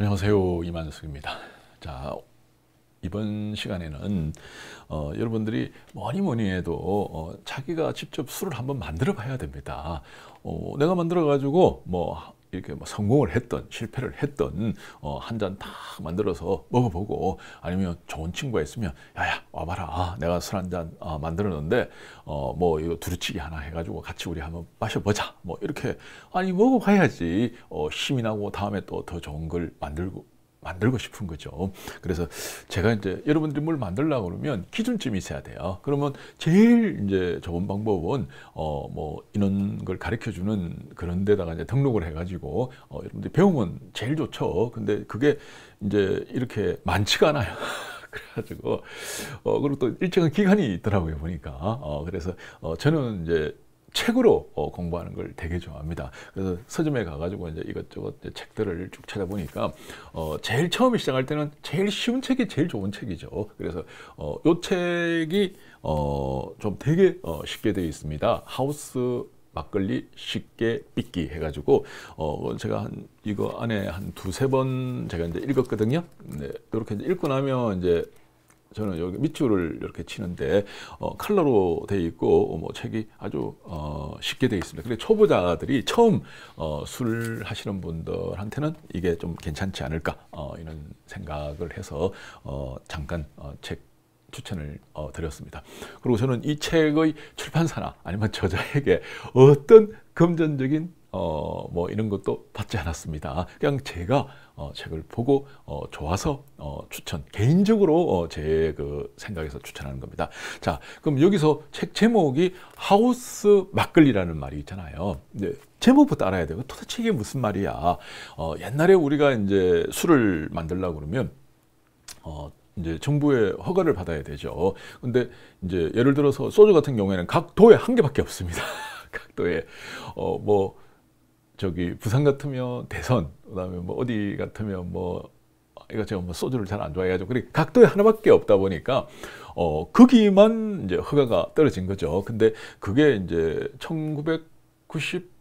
안녕하세요 이만석입니다. 자 이번 시간에는 어, 여러분들이 뭐니 뭐니 해도 어, 자기가 직접 술을 한번 만들어 봐야 됩니다. 어, 내가 만들어 가지고 뭐 이렇게 뭐 성공을 했던 실패를 했던 어, 한잔다 만들어서 먹어보고 아니면 좋은 친구가 있으면 야야 와봐라 아, 내가 술 한잔 아, 어, 만들었는데 어, 뭐 이거 두루치기 하나 해가지고 같이 우리 한번 마셔보자 뭐 이렇게 아니 먹어봐야지 어, 힘이 나고 다음에 또 더 좋은 걸 만들고 만들고 싶은 거죠. 그래서 제가 이제 여러분들이 뭘 만들려고 그러면 기준점이 있어야 돼요. 그러면 제일 이제 좋은 방법은 어 뭐 이런 걸 가르쳐 주는 그런 데다가 이제 등록을 해 가지고 어 여러분들이 배우면 제일 좋죠. 근데 그게 이제 이렇게 많지가 않아요. 그래가지고 어 그리고 또 일정한 기간이 있더라고요 보니까 어 그래서 어 저는 이제 책으로 어, 공부하는 걸 되게 좋아합니다. 그래서 서점에 가가지고 이제 이것저것 이제 책들을 쭉 찾아보니까 어, 제일 처음에 시작할 때는 제일 쉬운 책이 제일 좋은 책이죠. 그래서 어, 요 책이 어, 좀 되게 어, 쉽게 되어 있습니다. 하우스 막걸리 쉽게 빚기 해가지고 어 제가 한 이거 안에 한 두세 번 제가 이제 읽었거든요. 네, 이렇게 이제 읽고 나면 이제 저는 여기 밑줄을 이렇게 치는데 어, 컬러로 되어 있고 뭐 책이 아주 어, 쉽게 되어 있습니다. 그래서 초보자들이 처음 어, 술 하시는 분들한테는 이게 좀 괜찮지 않을까 어, 이런 생각을 해서 어, 잠깐 어, 책 추천을 어, 드렸습니다. 그리고 저는 이 책의 출판사나 아니면 저자에게 어떤 금전적인 어, 뭐 이런 것도 받지 않았습니다. 그냥 제가 어, 책을 보고 어, 좋아서 어, 추천, 개인적으로 어, 제그 생각에서 추천하는 겁니다. 자, 그럼 여기서 책 제목이 하우스 막걸리라는 말이 있잖아요. 네, 제목부터 알아야 되고 도대체 이게 무슨 말이야. 어, 옛날에 우리가 이제 술을 만들려고 그러면 어, 이제 정부의 허가를 받아야 되죠. 근데 이제 예를 들어서 소주 같은 경우에는 각 도에 한 개밖에 없습니다. 각 도에 어뭐 저기 부산 같으면 대선 그다음에 뭐 어디 같으면 뭐 이거 제가 뭐 소주를 잘 안 좋아해가지고 그래 각도에 하나밖에 없다 보니까 어 거기만 이제 허가가 떨어진 거죠. 근데 그게 이제 1990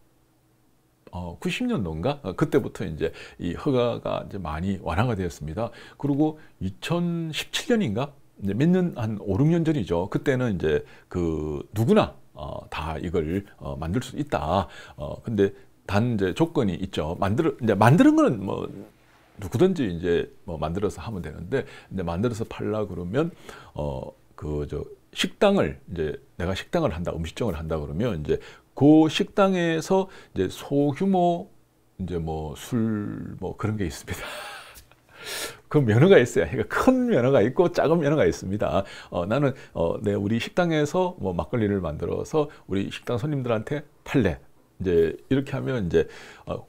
어, 90년도인가 어, 그때부터 이제 이 허가가 이제 많이 완화가 되었습니다. 그리고 2017년인가 이제 몇 년 한 5, 6년 전이죠. 그때는 이제 그 누구나 어, 다 이걸 어, 만들 수 있다. 어, 근데 단 이제 조건이 있죠. 만들 이제 만드는 거는 뭐 누구든지 이제 뭐 만들어서 하면 되는데 이제 만들어서 팔라 그러면 어그저 식당을 이제 내가 식당을 한다 음식점을 한다 그러면 이제 그 식당에서 이제 소규모 이제 뭐 술뭐 뭐 그런 게 있습니다. 그 면허가 있어요. 그러니까 큰 면허가 있고 작은 면허가 있습니다. 어, 나는 어, 내 우리 식당에서 뭐 막걸리를 만들어서 우리 식당 손님들한테 팔래. 이제 이렇게 하면 이제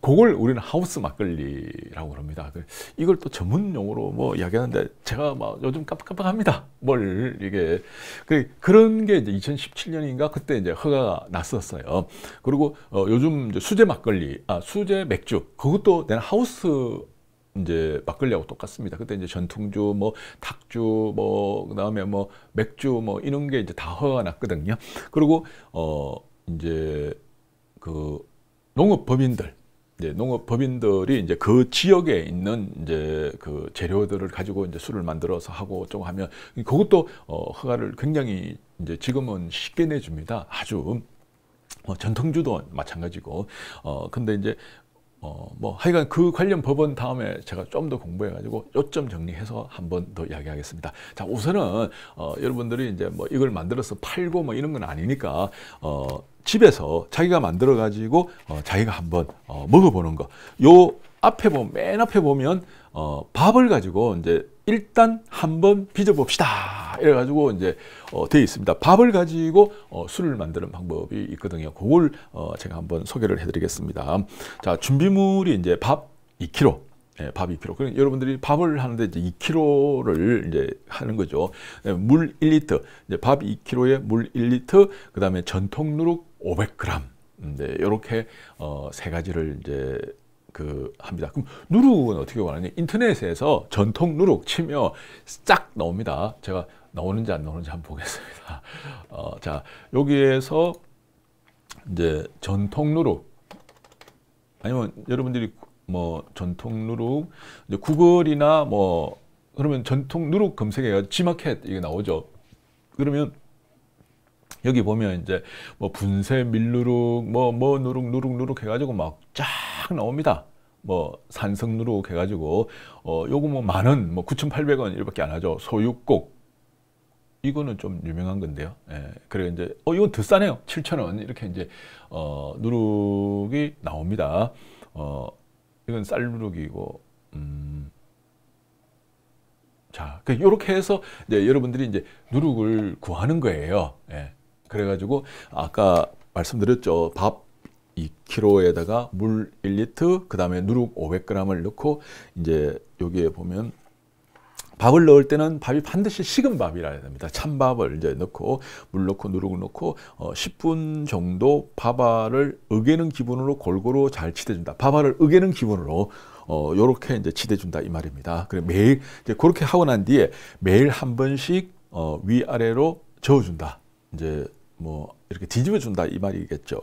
그걸 어, 우리는 하우스 막걸리라고 그럽니다. 그 이걸 또 전문 용어로 뭐 이야기하는데 제가 막 요즘 깜빡깜빡합니다. 뭘 이게 그, 그런 게 이제 2017년인가 그때 이제 허가가 났었어요. 그리고 어, 요즘 수제 막걸리, 아 수제 맥주 그것도 내 하우스 이제 막걸리하고 똑같습니다. 그때 이제 전통주, 뭐 탁주, 뭐 그다음에 뭐 맥주, 뭐 이런 게 이제 다 허가 났거든요. 그리고 어 이제 그 농업 법인들 이제 농업 법인들이 이제 그 지역에 있는 이제 그 재료들을 가지고 이제 술을 만들어서 하고 좀 하면 그것도 어 허가를 굉장히 이제 지금은 쉽게 내줍니다. 아주 어, 전통주도 마찬가지고 어 근데 이제 어뭐 하여간 그 관련 법은 다음에 제가 좀 더 공부해 가지고 요점 정리해서 한번 더 이야기하겠습니다. 자 우선은 어 여러분들이 이제 뭐 이걸 만들어서 팔고 뭐 이런 건 아니니까 어 집에서 자기가 만들어 가지고 어, 자기가 한번 어, 먹어보는 거. 요 앞에 보면 맨 앞에 보면 어, 밥을 가지고 이제 일단 한번 빚어봅시다. 이래가지고 이제 어, 되어 있습니다. 밥을 가지고 어, 술을 만드는 방법이 있거든요. 그걸 어, 제가 한번 소개를 해드리겠습니다. 자 준비물이 이제 밥 2kg, 예, 밥 2kg. 그럼 그러니까 여러분들이 밥을 하는데 이제 2kg를 이제 하는 거죠. 예, 물 1리터, 이제 밥 2kg에 물 1리터, 그 다음에 전통 누룩 500g 네, 이렇게 어, 세 가지를 이제 그 합니다. 그럼 누룩은 어떻게 구하느냐? 인터넷에서 전통 누룩 치며 쫙 나옵니다. 제가 나오는지 안 나오는지 한번 보겠습니다. 어, 자 여기에서 이제 전통 누룩 아니면 여러분들이 뭐 전통 누룩 이제 구글이나 뭐 그러면 전통 누룩 검색해가 지마켓 이게 나오죠. 그러면 여기 보면 이제 뭐 분쇄 밀누룩 뭐뭐 뭐 누룩 누룩 누룩 해가지고 막 쫙 나옵니다. 뭐 산성 누룩 해가지고 어 요거 뭐 만원 뭐 9,800원 이렇게 안 하죠. 소육곡 이거는 좀 유명한 건데요. 예. 그래 이제 어 이건 더 싸네요. 7,000원 이렇게 이제 어 누룩이 나옵니다. 어 이건 쌀 누룩이고 음. 자, 그 요렇게 해서 이제 여러분들이 이제 누룩을 구하는 거예요. 예. 그래가지고 아까 말씀드렸죠. 밥 2kg에다가 물 1리터, 그 다음에 누룩 500g을 넣고 이제 여기에 보면 밥을 넣을 때는 밥이 반드시 식은 밥이라 해야 됩니다. 찬밥을 이제 넣고 물 넣고 누룩을 넣고 어 10분 정도 밥알을 으개는 기분으로 골고루 잘 치대준다. 밥알을 으개는 기분으로 어 요렇게 이제 치대준다 이 말입니다. 그래 매일 이제 그렇게 하고 난 뒤에 매일 한 번씩 어 위아래로 저어준다. 이제 뭐 이렇게 뒤집어 준다 이 말이겠죠.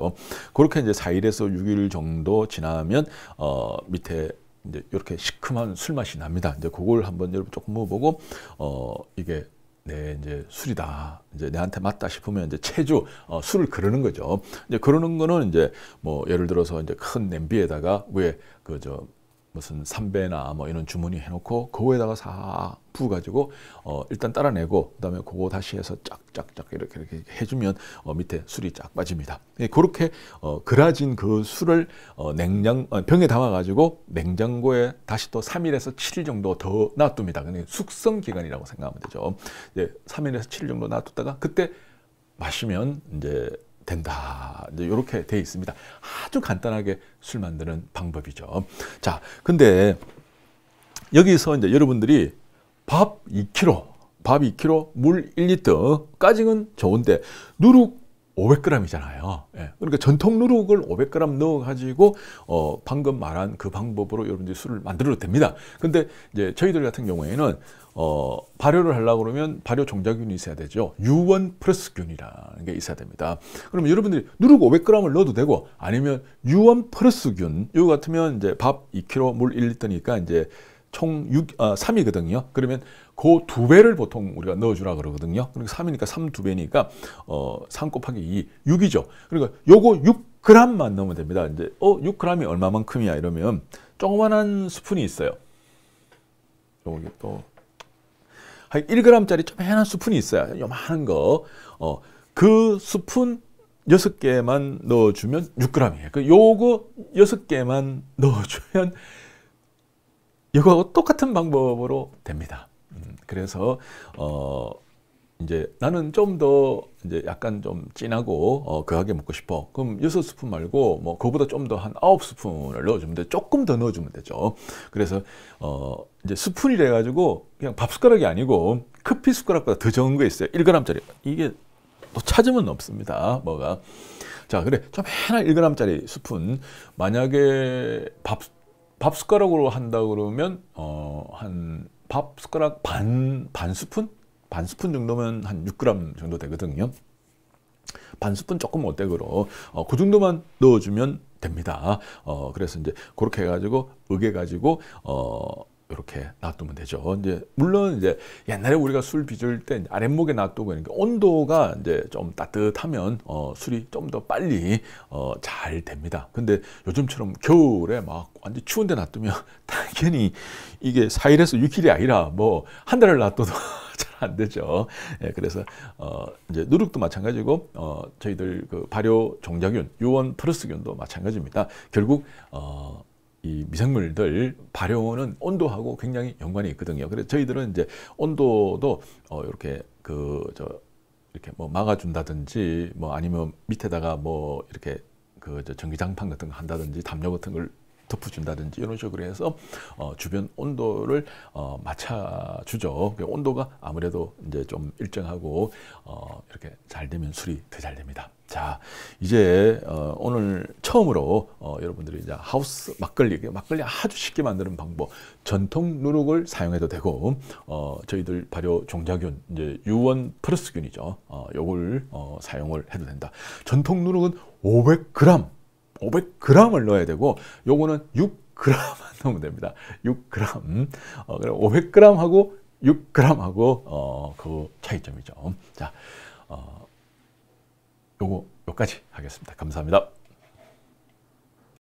그렇게 이제 4일에서 6일 정도 지나면 어 밑에 이제 이렇게 시큼한 술맛이 납니다. 이제 그걸 한번 여러분 조금 먹어보고 어 이게 네, 이제 술이다. 이제 내한테 맞다 싶으면 이제 체주, 어, 술을 그러는 거죠. 이제 그러는 거는 이제 뭐 예를 들어서 이제 큰 냄비에다가 왜 그저 무슨 삼배나 뭐 이런 주문이 해놓고 그거에다가 사 부어가지고 어 일단 따라내고 그다음에 그거 다시 해서 쫙쫙쫙 이렇게 이렇게 해주면 어 밑에 술이 쫙 빠집니다. 예, 그렇게 어 그라진 그 술을 어 냉장 어 병에 담아가지고 냉장고에 다시 또 3일에서 7일 정도 더 놔둡니다. 근데 숙성 기간이라고 생각하면 되죠. 예, 제 3일에서 7일 정도 놔뒀다가 그때 마시면 이제 된다. 이렇게 돼 있습니다. 아주 간단하게 술 만드는 방법이죠. 자, 근데 여기서 이제 여러분들이 밥 2kg, 밥 2kg, 물 1리터까지는 좋은데 누룩 500g이잖아요. 예. 그러니까 전통 누룩을 500g 넣어가지고 어 방금 말한 그 방법으로 여러분들이 술을 만들어도 됩니다. 근데 이제 저희들 같은 경우에는 어 발효를 하려고 그러면 발효 종자균이 있어야 되죠. 유원 플러스균이라는 게 있어야 됩니다. 그러면 여러분들이 누룩 500g을 넣어도 되고 아니면 유원 플러스균 이거 같으면 이제 밥 2kg 물 1리터니까 이제 총 6, 어, 아, 3이거든요. 그러면 그 두 배를 보통 우리가 넣어주라 그러거든요. 그러니까 3이니까 3두 배니까 어, 3 곱하기 2, 6이죠. 그러니까 요거 6g만 넣으면 됩니다. 이제 어 6g이 얼마만큼이야 이러면 조그만한 스푼이 있어요. 여기 또한 1g짜리 조그만한 스푼이 있어요. 요만한 거. 어, 그 스푼 6 개만 넣어주면 6g이에요. 그 요거 6 개만 넣어주면 이거하고 똑같은 방법으로 됩니다. 음, 그래서 어, 이제 나는 좀 더 이제 약간 좀 진하고 어, 그하게 먹고 싶어. 그럼 여섯 스푼 말고 뭐 그보다 좀 더 한 아홉 스푼을 넣어주면 돼. 조금 더 넣어주면 되죠. 그래서 어 이제 스푼이래 가지고 그냥 밥 숟가락이 아니고 커피 숟가락보다 더 적은 거 있어요. 1g짜리. 이게 또 찾으면 없습니다. 뭐가. 자, 그래. 좀 해나 1g짜리 스푼. 만약에 밥밥 숟가락으로 한다 그러면 어, 한밥 숟가락 반, 반 스푼? 반 스푼 정도면 한 6g 정도 되거든요. 반 스푼 조금 어때그로 어, 그 정도만 넣어주면 됩니다. 어, 그래서 이제 그렇게 해가지고 으게 가지고 어, 이렇게 놔두면 되죠. 이제 물론 이제 옛날에 우리가 술 빚을 때 아랫목에 놔두고 그러니 온도가 이제 좀 따뜻하면 어, 술이 좀 더 빨리 어, 잘 됩니다. 근데 요즘처럼 겨울에 막 완전 추운데 놔두면 당연히 이게 4일에서 6일이 아니라 뭐 한 달을 놔둬도 잘 안 되죠. 예, 그래서 어, 이제 누룩도 마찬가지고 어, 저희들 그 발효 종자균, 유원 플러스균도 마찬가지입니다. 결국 어, 이 미생물들 발효는 온도하고 굉장히 연관이 있거든요. 그래서 저희들은 이제 온도도 어 이렇게 그 저 이렇게 뭐 막아준다든지 뭐 아니면 밑에다가 뭐 이렇게 그 저 전기장판 같은 거 한다든지 담요 같은 걸 덮어준다든지 이런 식으로 해서 어, 주변 온도를 어, 맞춰주죠. 그 온도가 아무래도 이제 좀 일정하고 어, 이렇게 잘 되면 술이 더 잘 됩니다. 자, 이제 어, 오늘 처음으로 어, 여러분들이 이제 하우스 막걸리, 그 막걸리 아주 쉽게 만드는 방법, 전통 누룩을 사용해도 되고, 어, 저희들 발효 종자균, 이제 유원 플러스균이죠. 어, 요걸 어, 사용을 해도 된다. 전통 누룩은 500g 500g을 넣어야 되고 요거는 6g만 넣으면 됩니다. 6g. 어, 그럼 500g하고 6g하고 어, 그 차이점이죠. 자, 어, 요거 요까지 하겠습니다. 감사합니다.